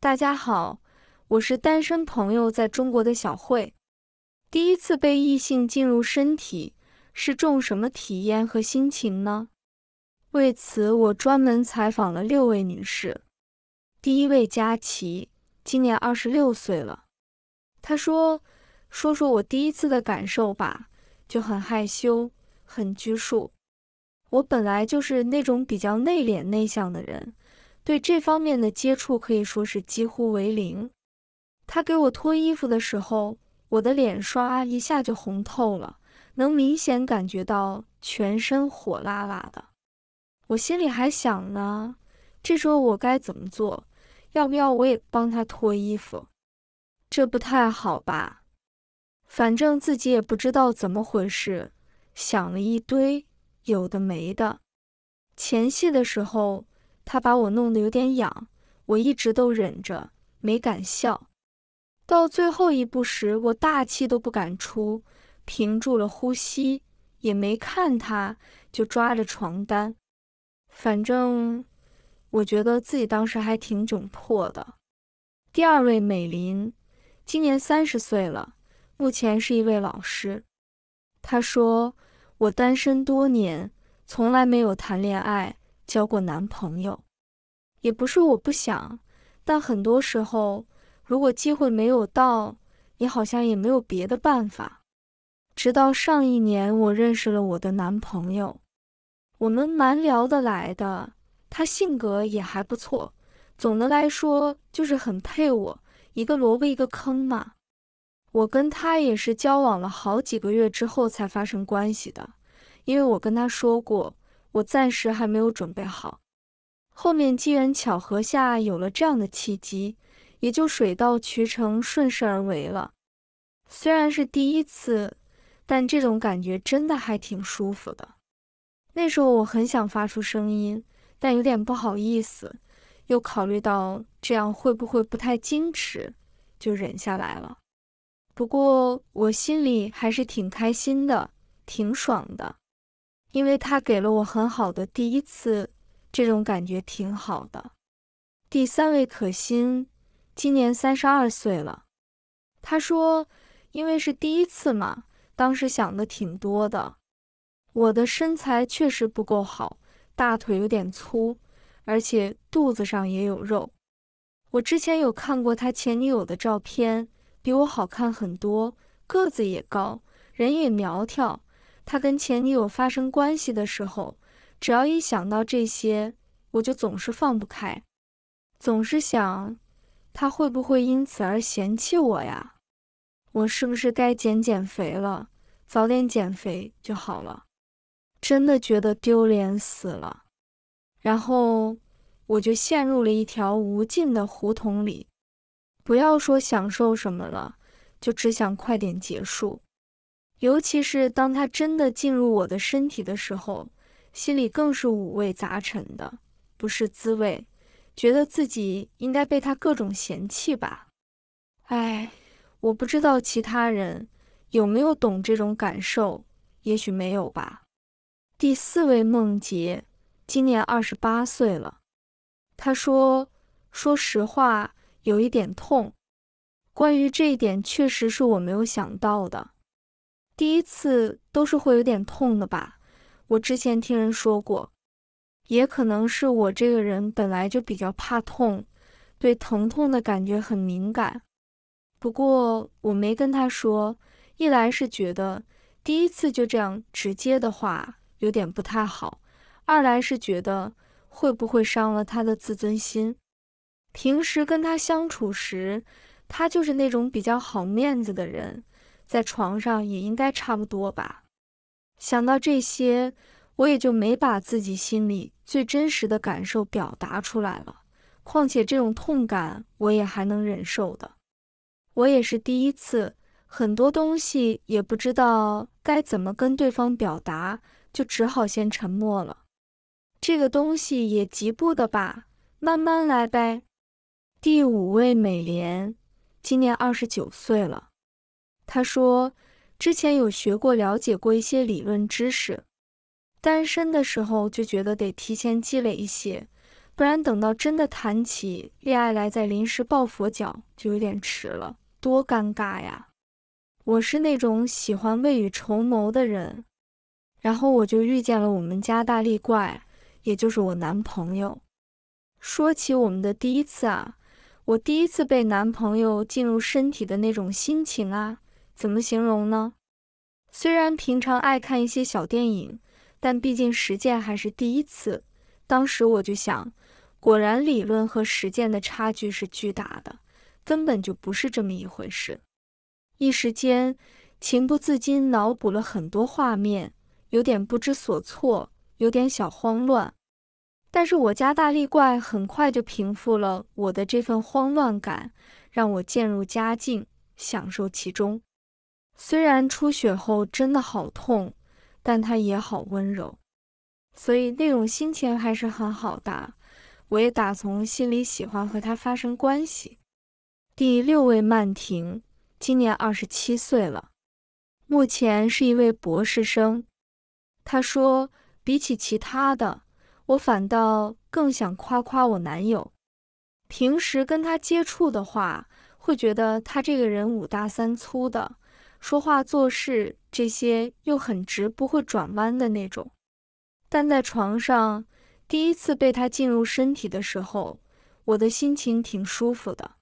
大家好，我是单身朋友在中国的小慧。第一次被异性进入身体是种什么体验和心情呢？为此，我专门采访了六位女士。第一位佳琪，今年二十六岁了。她说：“说说我第一次的感受吧，就很害羞，很拘束。我本来就是那种比较内敛、内向的人。”对这方面的接触可以说是几乎为零。他给我脱衣服的时候，我的脸刷一下就红透了，能明显感觉到全身火辣辣的。我心里还想呢，这时候我该怎么做？要不要我也帮他脱衣服？这不太好吧？反正自己也不知道怎么回事，想了一堆有的没的。前戏的时候。他把我弄得有点痒，我一直都忍着，没敢笑。到最后一步时，我大气都不敢出，屏住了呼吸，也没看他，就抓着床单。反正我觉得自己当时还挺窘迫的。第二位美林，今年三十岁了，目前是一位老师。他说：“我单身多年，从来没有谈恋爱。”交过男朋友，也不是我不想，但很多时候如果机会没有到，你好像也没有别的办法。直到上一年，我认识了我的男朋友，我们蛮聊得来的，他性格也还不错，总的来说就是很配我，一个萝卜一个坑嘛。我跟他也是交往了好几个月之后才发生关系的，因为我跟他说过。我暂时还没有准备好，后面机缘巧合下有了这样的契机，也就水到渠成、顺势而为了。虽然是第一次，但这种感觉真的还挺舒服的。那时候我很想发出声音，但有点不好意思，又考虑到这样会不会不太矜持，就忍下来了。不过我心里还是挺开心的，挺爽的。因为他给了我很好的第一次，这种感觉挺好的。第三位可心，今年三十二岁了。他说：“因为是第一次嘛，当时想的挺多的。我的身材确实不够好，大腿有点粗，而且肚子上也有肉。我之前有看过他前女友的照片，比我好看很多，个子也高，人也苗条。”他跟前女友发生关系的时候，只要一想到这些，我就总是放不开，总是想他会不会因此而嫌弃我呀？我是不是该减减肥了？早点减肥就好了。真的觉得丢脸死了。然后我就陷入了一条无尽的胡同里，不要说享受什么了，就只想快点结束。尤其是当他真的进入我的身体的时候，心里更是五味杂陈的，不是滋味，觉得自己应该被他各种嫌弃吧？哎，我不知道其他人有没有懂这种感受，也许没有吧。第四位梦洁，今年二十八岁了，她说：“说实话，有一点痛。关于这一点，确实是我没有想到的。”第一次都是会有点痛的吧？我之前听人说过，也可能是我这个人本来就比较怕痛，对疼痛的感觉很敏感。不过我没跟他说，一来是觉得第一次就这样直接的话有点不太好，二来是觉得会不会伤了他的自尊心。平时跟他相处时，他就是那种比较好面子的人。在床上也应该差不多吧。想到这些，我也就没把自己心里最真实的感受表达出来了。况且这种痛感我也还能忍受的。我也是第一次，很多东西也不知道该怎么跟对方表达，就只好先沉默了。这个东西也急不得吧，慢慢来呗。第五位美莲，今年二十九岁了。他说，之前有学过、了解过一些理论知识。单身的时候就觉得得提前积累一些，不然等到真的谈起恋爱来，再临时抱佛脚就有点迟了，多尴尬呀！我是那种喜欢未雨绸缪的人，然后我就遇见了我们家大力怪，也就是我男朋友。说起我们的第一次啊，我第一次被男朋友进入身体的那种心情啊！怎么形容呢？虽然平常爱看一些小电影，但毕竟实践还是第一次。当时我就想，果然理论和实践的差距是巨大的，根本就不是这么一回事。一时间情不自禁脑补了很多画面，有点不知所措，有点小慌乱。但是我家大力怪很快就平复了我的这份慌乱感，让我渐入佳境，享受其中。虽然出血后真的好痛，但他也好温柔，所以那种心情还是很好的。我也打从心里喜欢和他发生关系。第六位曼婷今年二十七岁了，目前是一位博士生。他说：“比起其他的，我反倒更想夸夸我男友。平时跟他接触的话，会觉得他这个人五大三粗的。”说话做事这些又很直，不会转弯的那种。但在床上第一次被他进入身体的时候，我的心情挺舒服的，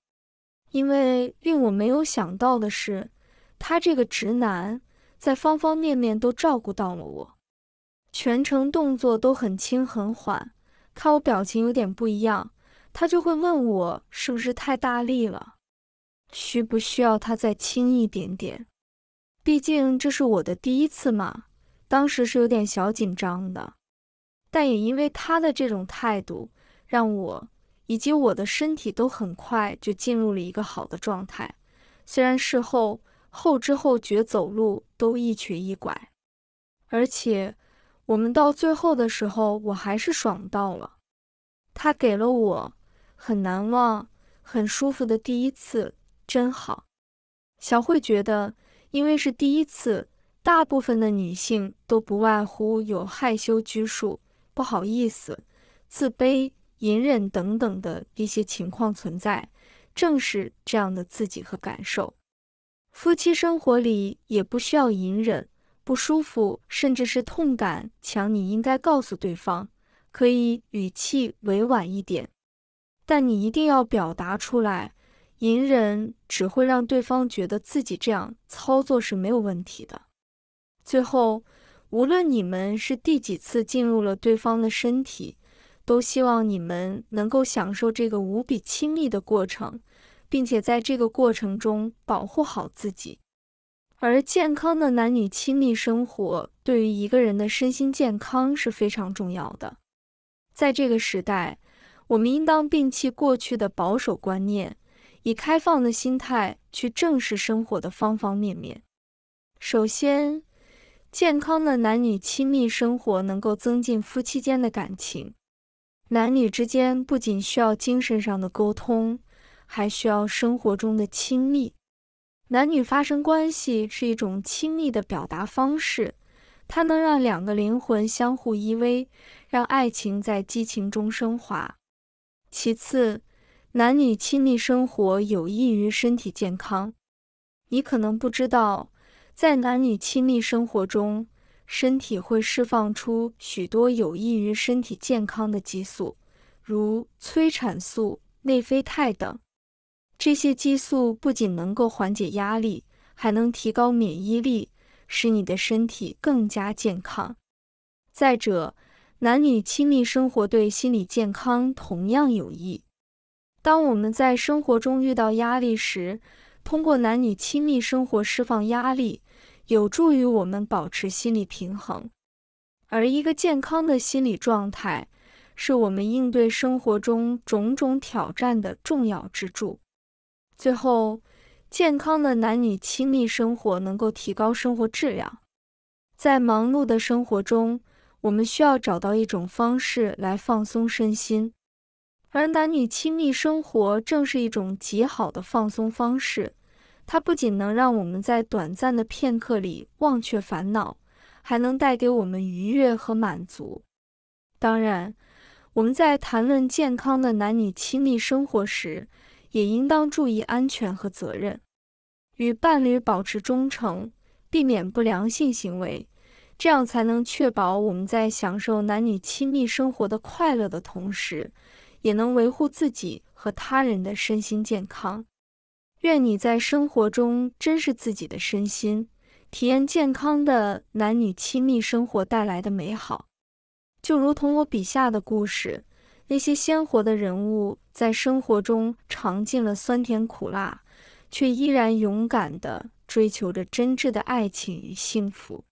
因为令我没有想到的是，他这个直男在方方面面都照顾到了我，全程动作都很轻很缓。看我表情有点不一样，他就会问我是不是太大力了，需不需要他再轻一点点。毕竟这是我的第一次嘛，当时是有点小紧张的，但也因为他的这种态度，让我以及我的身体都很快就进入了一个好的状态。虽然事后后知后觉走路都一瘸一拐，而且我们到最后的时候我还是爽到了，他给了我很难忘、很舒服的第一次，真好。小慧觉得。因为是第一次，大部分的女性都不外乎有害羞、拘束、不好意思、自卑、隐忍等等的一些情况存在。正是这样的自己和感受，夫妻生活里也不需要隐忍，不舒服甚至是痛感强，你应该告诉对方，可以语气委婉一点，但你一定要表达出来。隐忍只会让对方觉得自己这样操作是没有问题的。最后，无论你们是第几次进入了对方的身体，都希望你们能够享受这个无比亲密的过程，并且在这个过程中保护好自己。而健康的男女亲密生活对于一个人的身心健康是非常重要的。在这个时代，我们应当摒弃过去的保守观念。以开放的心态去正视生活的方方面面。首先，健康的男女亲密生活能够增进夫妻间的感情。男女之间不仅需要精神上的沟通，还需要生活中的亲密。男女发生关系是一种亲密的表达方式，它能让两个灵魂相互依偎，让爱情在激情中升华。其次，男女亲密生活有益于身体健康。你可能不知道，在男女亲密生活中，身体会释放出许多有益于身体健康的激素，如催产素、内啡肽等。这些激素不仅能够缓解压力，还能提高免疫力，使你的身体更加健康。再者，男女亲密生活对心理健康同样有益。当我们在生活中遇到压力时，通过男女亲密生活释放压力，有助于我们保持心理平衡。而一个健康的心理状态，是我们应对生活中种种挑战的重要支柱。最后，健康的男女亲密生活能够提高生活质量。在忙碌的生活中，我们需要找到一种方式来放松身心。而男女亲密生活正是一种极好的放松方式，它不仅能让我们在短暂的片刻里忘却烦恼，还能带给我们愉悦和满足。当然，我们在谈论健康的男女亲密生活时，也应当注意安全和责任，与伴侣保持忠诚，避免不良性行为，这样才能确保我们在享受男女亲密生活的快乐的同时。也能维护自己和他人的身心健康。愿你在生活中珍视自己的身心，体验健康的男女亲密生活带来的美好。就如同我笔下的故事，那些鲜活的人物在生活中尝尽了酸甜苦辣，却依然勇敢地追求着真挚的爱情与幸福。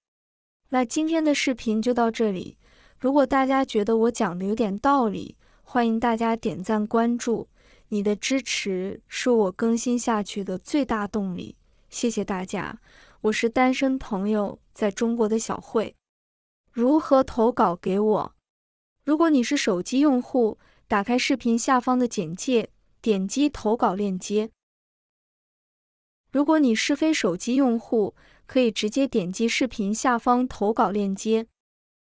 那今天的视频就到这里。如果大家觉得我讲的有点道理，欢迎大家点赞关注，你的支持是我更新下去的最大动力，谢谢大家。我是单身朋友在中国的小慧。如何投稿给我？如果你是手机用户，打开视频下方的简介，点击投稿链接；如果你是非手机用户，可以直接点击视频下方投稿链接。